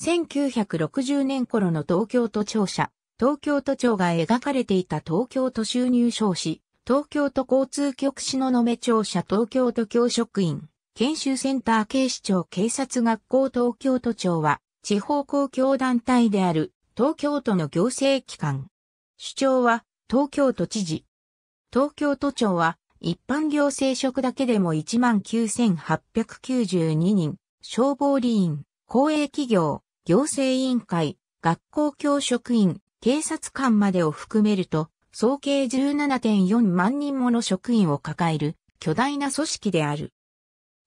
1960年頃の東京都庁舎、東京都庁が描かれていた東京都収入省市、東京都交通局篠の目庁舎東京都教職員、研修センター警視庁警察学校東京都庁は、地方公共団体である東京都の行政機関。主張は東京都知事。東京都庁は一般行政職だけでも19,892人、消防理員、公営企業、行政委員会、学校教職員、警察官までを含めると、総計17.4万人もの職員を抱える巨大な組織である。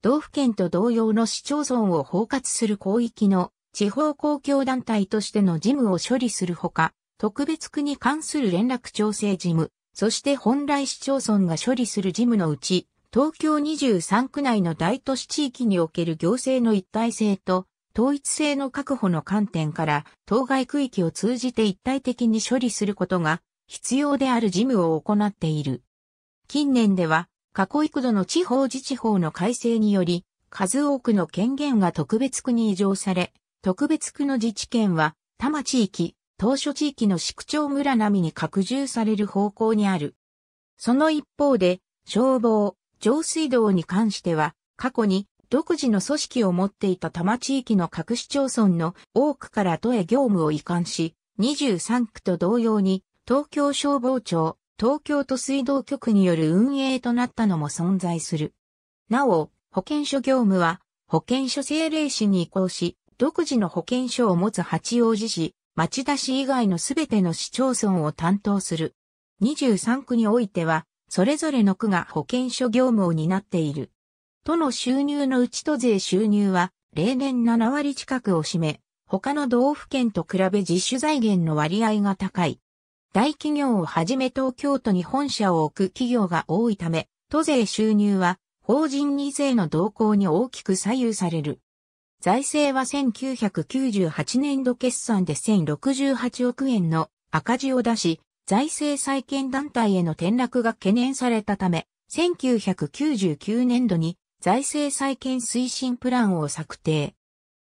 道府県と同様の市町村を包括する広域の地方公共団体としての事務を処理するほか、特別区に関する連絡調整事務、そして本来市町村が処理する事務のうち、東京23区内の大都市地域における行政の一体性と統一性の確保の観点から当該区域を通じて一体的に処理することが必要である事務を行っている。近年では、過去幾度の地方自治法の改正により、数多くの権限が特別区に移譲され、特別区の自治権は、多摩地域、当初地域の市区町村並みに拡充される方向にある。その一方で、消防、上水道に関しては、過去に独自の組織を持っていた多摩地域の各市町村の多くから都へ業務を移管し、23区と同様に、東京消防庁、東京都水道局による運営となったのも存在する。なお、保健所業務は、保健所政令市に移行し、独自の保健所を持つ八王子市、町田市以外のすべての市町村を担当する。23区においては、それぞれの区が保健所業務を担っている。都の収入のうち都税収入は、例年7割近くを占め、他の道府県と比べ自主財源の割合が高い。大企業をはじめ東京都に本社を置く企業が多いため、都税収入は法人2税の動向に大きく左右される。財政は1998年度決算で1068億円の赤字を出し、財政再建団体への転落が懸念されたため、1999年度に財政再建推進プランを策定。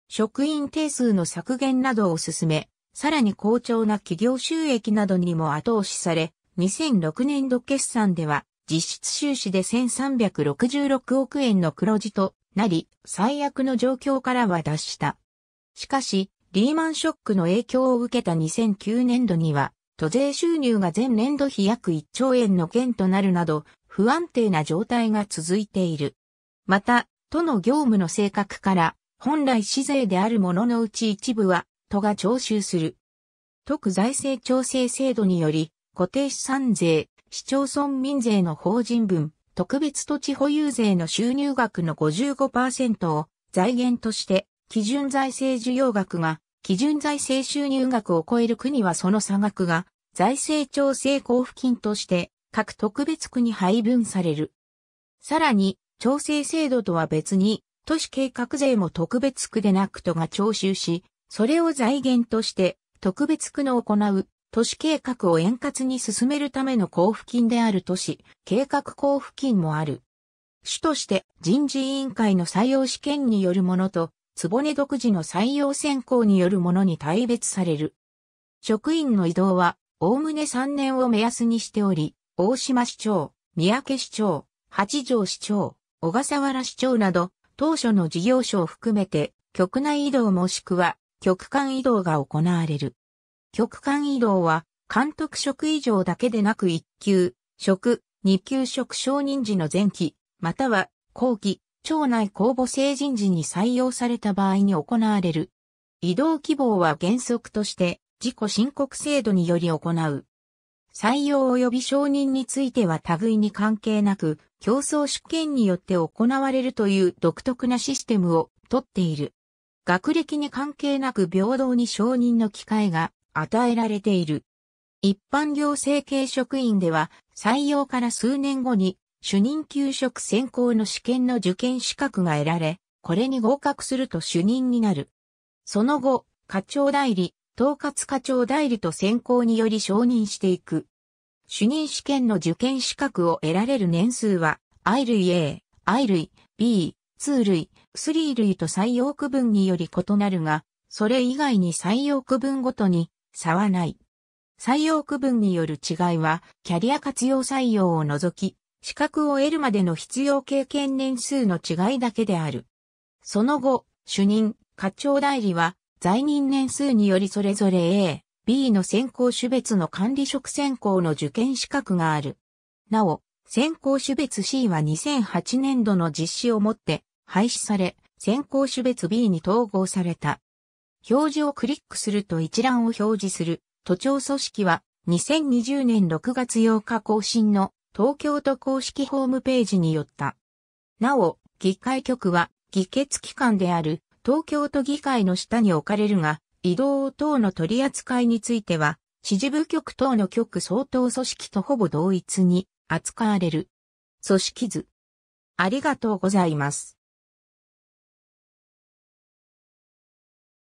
職員定数の削減などを進め、さらに好調な企業収益などにも後押しされ、2006年度決算では、実質収支で1366億円の黒字となり、最悪の状況からは脱した。しかし、リーマンショックの影響を受けた2009年度には、都税収入が前年度比約1兆円の減となるなど、不安定な状態が続いている。また、都の業務の性格から、本来市税であるもののうち一部は、都が徴収する。特財政調整制度により、固定資産税、市町村民税の法人分、特別土地保有税の収入額の55%を財源として、基準財政需要額が、基準財政収入額を超える国はその差額が、財政調整交付金として、各特別区に配分される。さらに、調整制度とは別に、都市計画税も特別区でなくとが徴収し、それを財源として、特別区の行う都市計画を円滑に進めるための交付金である都市計画交付金もある。主として人事委員会の採用試験によるものと、坪根独自の採用選考によるものに対別される。職員の移動は、おおむね3年を目安にしており、大島市長、三宅市長、八条市長、小笠原市長など、当初の事業所を含めて、局内移動もしくは、局間移動が行われる。局間移動は、監督職以上だけでなく1級、職、2級職承認時の前期、または後期、町内公募成人時に採用された場合に行われる。移動希望は原則として、自己申告制度により行う。採用及び承認については類に関係なく、競争試験によって行われるという独特なシステムをとっている。学歴に関係なく平等に承認の機会が与えられている。一般行政系職員では採用から数年後に主任給食専攻の試験の受験資格が得られ、これに合格すると主任になる。その後、課長代理、統括課長代理と選考により承認していく。主任試験の受験資格を得られる年数は、I 類 A、I 類 B、2類、3類と採用区分により異なるが、それ以外に採用区分ごとに差はない。採用区分による違いは、キャリア活用採用を除き、資格を得るまでの必要経験年数の違いだけである。その後、主任、課長代理は、在任年数によりそれぞれ A、B の専攻種別の管理職専攻の受験資格がある。なお、専攻種別 C は2008年度の実施をもって廃止され、専攻種別 B に統合された。表示をクリックすると一覧を表示する都庁組織は2020年6月8日更新の東京都公式ホームページによった。なお、議会局は議決機関である東京都議会の下に置かれるが、移動等の取り扱いについては、支持部局等の局相当組織とほぼ同一に扱われる。組織図。ありがとうございます。